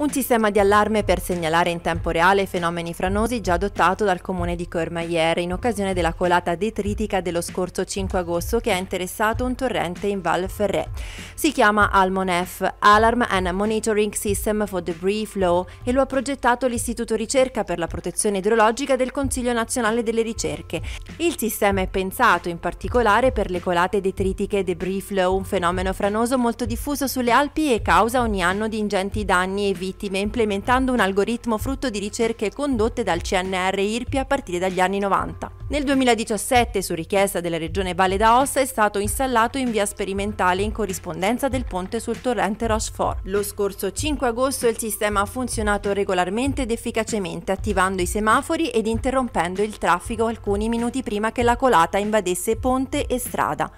Un sistema di allarme per segnalare in tempo reale fenomeni franosi già adottato dal comune di Cormaiere in occasione della colata detritica dello scorso 5 agosto che ha interessato un torrente in Val Ferré. Si chiama ALMONEF, Alarm and Monitoring System for Debris Flow, e lo ha progettato l'Istituto Ricerca per la Protezione Idrologica del Consiglio Nazionale delle Ricerche. Il sistema è pensato in particolare per le colate detritiche debris flow, un fenomeno franoso molto diffuso sulle Alpi e causa ogni anno di ingenti danni e vite vittime implementando un algoritmo frutto di ricerche condotte dal CNR IRPI a partire dagli anni 90. Nel 2017, su richiesta della regione Valle d'Aosta, è stato installato in via sperimentale in corrispondenza del ponte sul torrente Rochefort. Lo scorso 5 agosto il sistema ha funzionato regolarmente ed efficacemente, attivando i semafori ed interrompendo il traffico alcuni minuti prima che la colata invadesse ponte e strada.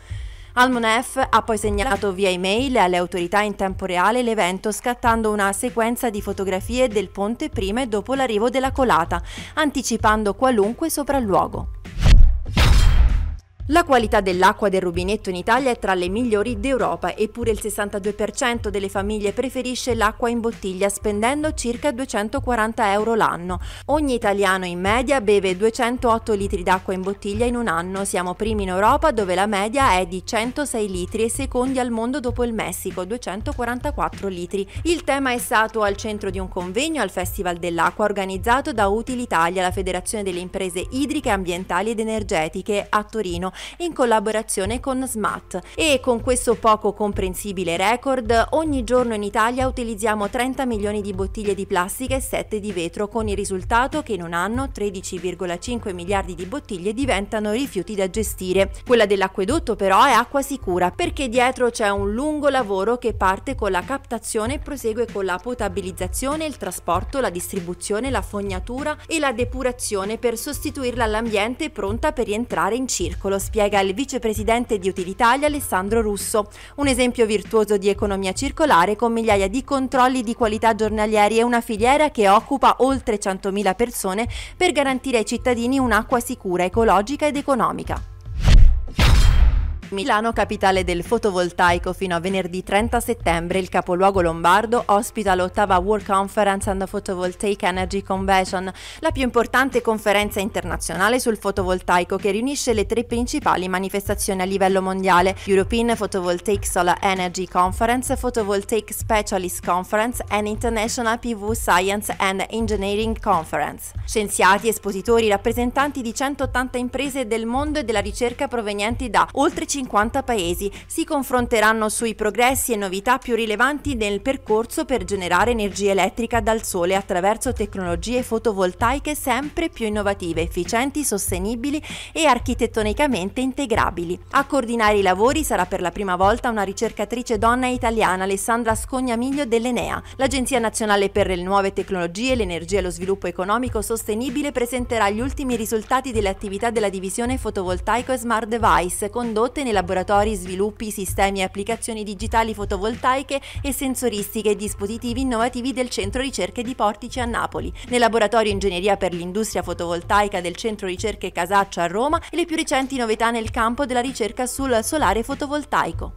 Almonef ha poi segnalato via email alle autorità in tempo reale l'evento scattando una sequenza di fotografie del ponte prima e dopo l'arrivo della colata, anticipando qualunque sopralluogo. La qualità dell'acqua del rubinetto in Italia è tra le migliori d'Europa, eppure il 62% delle famiglie preferisce l'acqua in bottiglia spendendo circa 240 euro l'anno. Ogni italiano in media beve 208 litri d'acqua in bottiglia in un anno. Siamo primi in Europa dove la media è di 106 litri e secondi al mondo dopo il Messico, 244 litri. Il tema è stato al centro di un convegno al Festival dell'Acqua organizzato da Utilitalia, la Federazione delle imprese idriche, ambientali ed energetiche a Torino in collaborazione con SMAT e con questo poco comprensibile record ogni giorno in Italia utilizziamo 30 milioni di bottiglie di plastica e 7 di vetro con il risultato che in un anno 13,5 miliardi di bottiglie diventano rifiuti da gestire. Quella dell'acquedotto però è acqua sicura perché dietro c'è un lungo lavoro che parte con la captazione e prosegue con la potabilizzazione, il trasporto, la distribuzione, la fognatura e la depurazione per sostituirla all'ambiente pronta per rientrare in circolo spiega il vicepresidente di Utilitalia Alessandro Russo. Un esempio virtuoso di economia circolare con migliaia di controlli di qualità giornalieri e una filiera che occupa oltre 100.000 persone per garantire ai cittadini un'acqua sicura, ecologica ed economica. Milano, capitale del fotovoltaico, fino a venerdì 30 settembre il capoluogo lombardo ospita l'ottava World Conference and Photovoltaic Energy Convention, la più importante conferenza internazionale sul fotovoltaico che riunisce le tre principali manifestazioni a livello mondiale: European Photovoltaic Solar Energy Conference, Photovoltaic Specialist Conference and International PV Science and Engineering Conference. Scienziati, espositori, rappresentanti di 180 imprese del mondo e della ricerca provenienti da oltre 50 150 paesi si confronteranno sui progressi e novità più rilevanti nel percorso per generare energia elettrica dal sole attraverso tecnologie fotovoltaiche sempre più innovative, efficienti, sostenibili e architettonicamente integrabili. A coordinare i lavori sarà per la prima volta una ricercatrice donna italiana, Alessandra Scognamiglio dell'Enea. L'Agenzia Nazionale per le Nuove Tecnologie, l'Energia e lo Sviluppo Economico Sostenibile presenterà gli ultimi risultati delle attività della divisione fotovoltaico e smart device condotte nel nei laboratori sviluppi sistemi e applicazioni digitali fotovoltaiche e sensoristiche e dispositivi innovativi del Centro Ricerche di Portici a Napoli, nel laboratorio Ingegneria per l'Industria Fotovoltaica del Centro Ricerche Casaccio a Roma e le più recenti novità nel campo della ricerca sul solare fotovoltaico.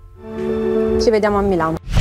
Ci vediamo a Milano.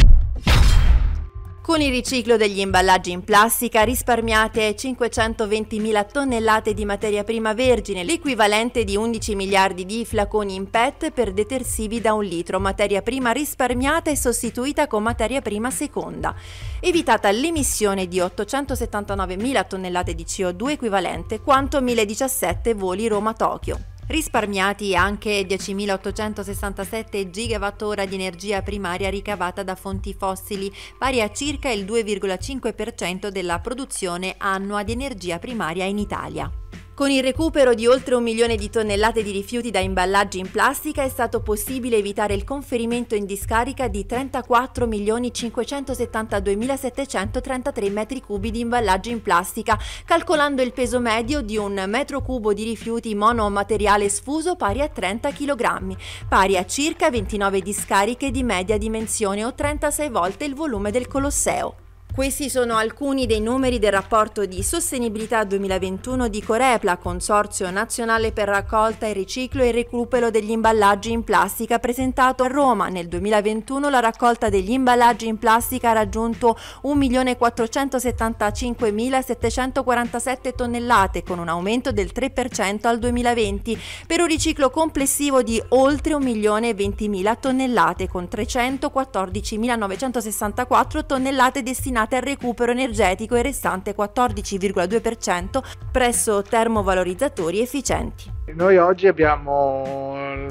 Con il riciclo degli imballaggi in plastica risparmiate 520.000 tonnellate di materia prima vergine, l'equivalente di 11 miliardi di flaconi in PET per detersivi da un litro, materia prima risparmiata e sostituita con materia prima seconda. Evitata l'emissione di 879.000 tonnellate di CO2 equivalente quanto 1017 voli Roma-Tokyo risparmiati anche 10.867 gigawattora di energia primaria ricavata da fonti fossili, pari a circa il 2,5% della produzione annua di energia primaria in Italia. Con il recupero di oltre un milione di tonnellate di rifiuti da imballaggi in plastica è stato possibile evitare il conferimento in discarica di 34.572.733 metri cubi di imballaggi in plastica, calcolando il peso medio di un metro cubo di rifiuti monomateriale sfuso pari a 30 kg, pari a circa 29 discariche di media dimensione o 36 volte il volume del Colosseo. Questi sono alcuni dei numeri del rapporto di sostenibilità 2021 di Corepla, Consorzio Nazionale per Raccolta e Riciclo e Recupero degli Imballaggi in Plastica, presentato a Roma. Nel 2021 la raccolta degli imballaggi in plastica ha raggiunto 1.475.747 tonnellate, con un aumento del 3% al 2020, per un riciclo complessivo di oltre 1.020.000 tonnellate, con 314.964 tonnellate destinate destinate al recupero energetico e il restante 14,2% presso termovalorizzatori efficienti. Noi oggi abbiamo eh,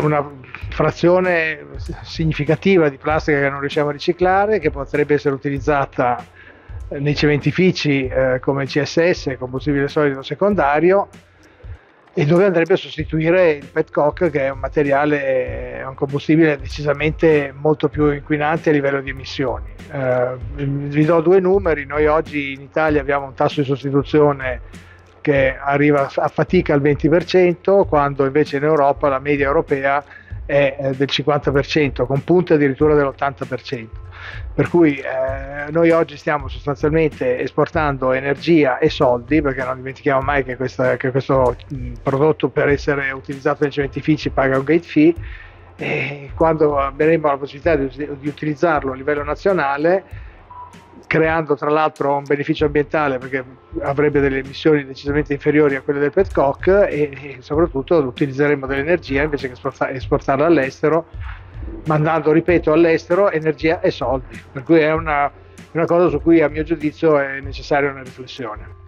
una frazione significativa di plastica che non riusciamo a riciclare, che potrebbe essere utilizzata eh, nei cementifici eh, come CSS, combustibile solido secondario, e dove andrebbe a sostituire il petcock che è un materiale, eh, un combustibile decisamente molto più inquinante a livello di emissioni. Eh, vi do due numeri, noi oggi in Italia abbiamo un tasso di sostituzione che arriva a fatica al 20%, quando invece in Europa la media europea è del 50%, con punte addirittura dell'80%. Per cui eh, noi oggi stiamo sostanzialmente esportando energia e soldi, perché non dimentichiamo mai che, questa, che questo prodotto per essere utilizzato nei cementifici paga un gate fee. E quando avremo la possibilità di, di utilizzarlo a livello nazionale, creando tra l'altro un beneficio ambientale perché avrebbe delle emissioni decisamente inferiori a quelle del petcock e, e soprattutto utilizzeremo dell'energia invece che esportarla all'estero mandando ripeto all'estero energia e soldi per cui è una, una cosa su cui a mio giudizio è necessaria una riflessione